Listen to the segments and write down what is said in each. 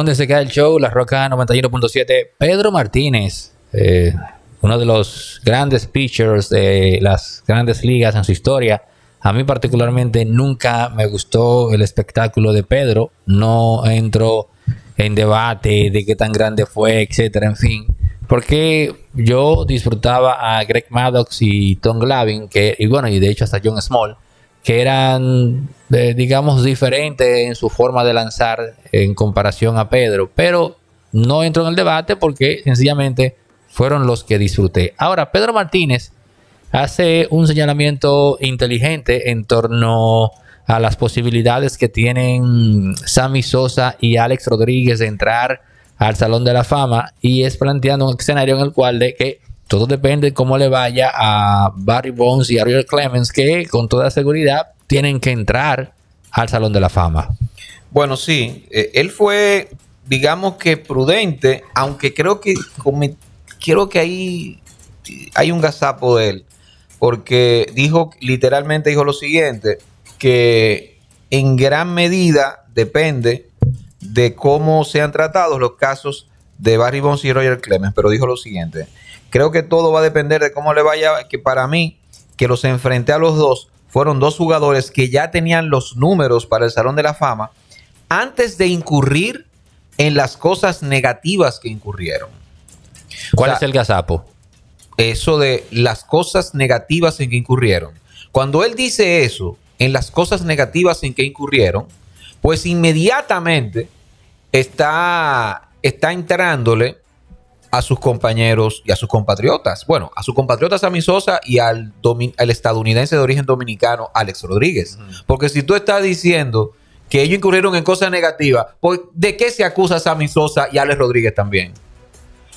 ¿Dónde se queda el show? La Roca 91.7. Pedro Martínez, eh, uno de los grandes pitchers de las grandes ligas en su historia. A mí particularmente nunca me gustó el espectáculo de Pedro. No entro en debate de qué tan grande fue, etcétera, en fin. Porque yo disfrutaba a Greg Maddox y Tom Glavin, que, y bueno, y de hecho hasta John Small, que eran, digamos, diferentes en su forma de lanzar en comparación a Pedro. Pero no entro en el debate porque sencillamente fueron los que disfruté. Ahora, Pedro Martínez hace un señalamiento inteligente en torno a las posibilidades que tienen Sammy Sosa y Alex Rodríguez de entrar al Salón de la Fama y es planteando un escenario en el cual de que todo depende de cómo le vaya a Barry Bones y a Ariel Clemens, que con toda seguridad tienen que entrar al Salón de la Fama. Bueno, sí, eh, él fue, digamos que prudente, aunque creo que, que ahí hay un gazapo de él, porque dijo, literalmente dijo lo siguiente, que en gran medida depende de cómo sean tratados los casos de Barry Bonds y Roger Clemens, pero dijo lo siguiente. Creo que todo va a depender de cómo le vaya, que para mí, que los enfrenté a los dos, fueron dos jugadores que ya tenían los números para el Salón de la Fama, antes de incurrir en las cosas negativas que incurrieron. ¿Cuál es el gazapo? Eso de las cosas negativas en que incurrieron. Cuando él dice eso, en las cosas negativas en que incurrieron, pues inmediatamente está está entrándole a sus compañeros y a sus compatriotas. Bueno, a sus compatriotas sami Sosa y al, estadounidense de origen dominicano Alex Rodríguez. Porque si tú estás diciendo que ellos incurrieron en cosas negativas, pues ¿de qué se acusa a Sammy Sosa y Alex Rodríguez también?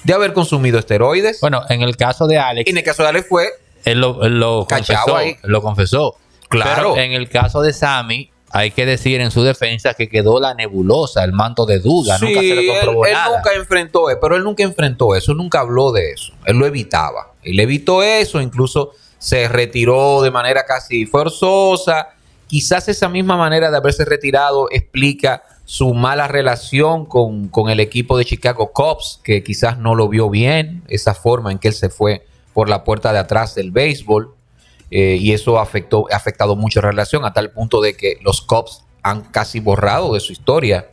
De haber consumido esteroides. Bueno, en el caso de Alex. En el caso de Alex fue. lo, confesó. Lo confesó. Claro. en el caso de Sami hay que decir en su defensa que quedó la nebulosa, el manto de duda. nunca se le comprobó él, nunca enfrentó eso, eh, pero él nunca enfrentó eso, nunca habló de eso. Él lo evitaba. Él evitó eso, incluso se retiró de manera casi forzosa. Quizás esa misma manera de haberse retirado explica su mala relación con, con el equipo de Chicago Cubs, que quizás no lo vio bien, esa forma en que él se fue por la puerta de atrás del béisbol. Eh, y eso afectó, ha afectado mucho la relación a tal punto de que los Cops han casi borrado de su historia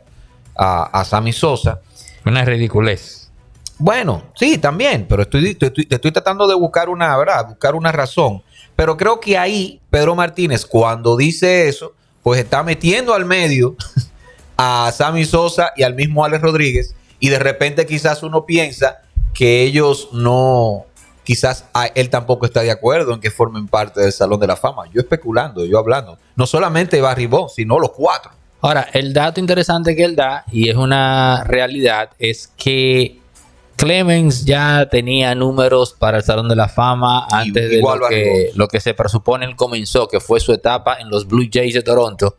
a, a Sammy Sosa. Una ridiculez. Bueno, sí, también, pero estoy, estoy, tratando de buscar una, ¿verdad? Buscar una razón. Pero creo que ahí Pedro Martínez, cuando dice eso, pues está metiendo al medio a Sammy Sosa y al mismo Alex Rodríguez. Y de repente quizás uno piensa que ellos no, quizás ah, él tampoco está de acuerdo en que formen parte del Salón de la Fama. Yo especulando, yo hablando. No solamente Barry Bonds, sino los cuatro. Ahora, el dato interesante que él da, y es una realidad, es que Clemens ya tenía números para el Salón de la Fama antes de lo que, se presupone él comenzó, que fue su etapa en los Blue Jays de Toronto.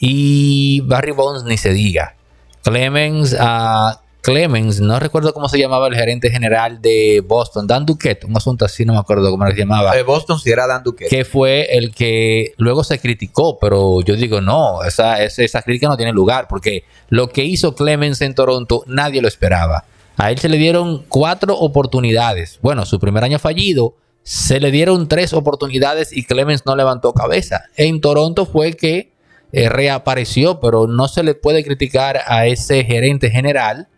Y Barry Bonds ni se diga. Clemens uh, Clemens, no recuerdo cómo se llamaba el gerente general de Boston, Dan Duquette, un asunto así, no me acuerdo cómo se llamaba. De Boston si era Dan Duquette. Que fue el que luego se criticó, pero yo digo, no, esa, esa crítica no tiene lugar, porque lo que hizo Clemens en Toronto nadie lo esperaba. A él se le dieron cuatro oportunidades. Bueno, su primer año fallido, se le dieron tres oportunidades y Clemens no levantó cabeza. En Toronto fue que eh, reapareció, pero no se le puede criticar a ese gerente general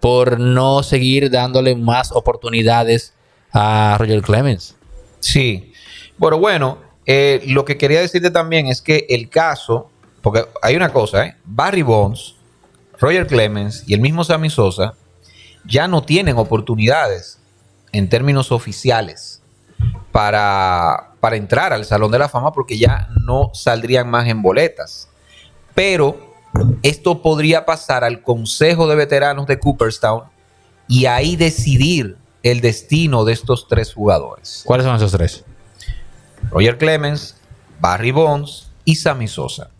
por no seguir dándole más oportunidades a Roger Clemens. Sí, Bueno, bueno, eh, lo que quería decirte también es que el caso, porque hay una cosa, ¿eh? Barry Bonds, Roger Clemens y el mismo Sammy Sosa ya no tienen oportunidades en términos oficiales para, para entrar al Salón de la Fama porque ya no saldrían más en boletas. Pero esto podría pasar al Consejo de Veteranos de Cooperstown y ahí decidir el destino de estos tres jugadores. ¿Cuáles son esos tres? Roger Clemens, Barry Bonds y Sammy Sosa.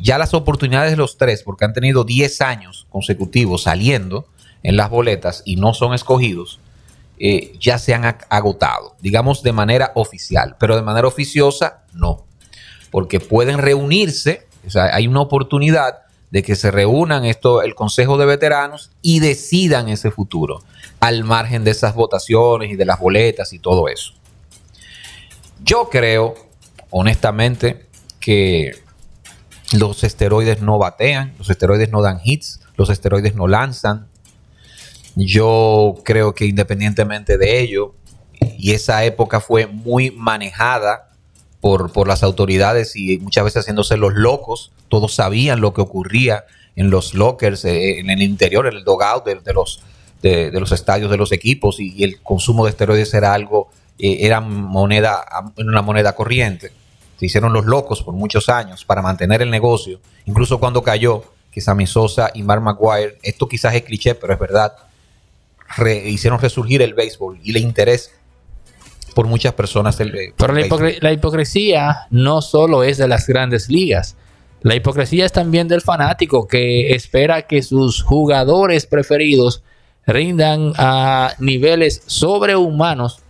Ya las oportunidades de los tres, porque han tenido 10 años consecutivos saliendo en las boletas y no son escogidos, eh, ya se han agotado, digamos de manera oficial, pero de manera oficiosa no, porque pueden reunirse o sea, hay una oportunidad de que se reúnan esto, el Consejo de Veteranos y decidan ese futuro, al margen de esas votaciones y de las boletas y todo eso. Yo creo, honestamente, que los esteroides no batean, los esteroides no dan hits, los esteroides no lanzan. Yo creo que independientemente de ello, y esa época fue muy manejada por, las autoridades y muchas veces haciéndose los locos. Todos sabían lo que ocurría en los lockers, eh, en el interior, en el dogout de, los, de, los estadios de los equipos y, el consumo de esteroides era algo, eh, era moneda, una moneda corriente. Se hicieron los locos por muchos años para mantener el negocio. Incluso cuando cayó, que Sammy Sosa y Mark McGuire, esto quizás es cliché, pero es verdad, hicieron resurgir el béisbol y el interés por muchas personas. El, eh, Pero la, la, hipocresía no solo es de las grandes ligas. La hipocresía es también del fanático que espera que sus jugadores preferidos rindan a niveles sobrehumanos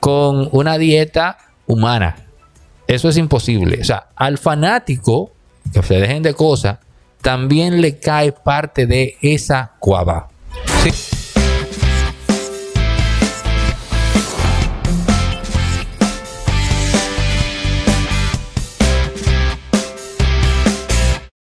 con una dieta humana. Eso es imposible. O sea, al fanático, que se dejen de cosas, también le cae parte de esa cuava.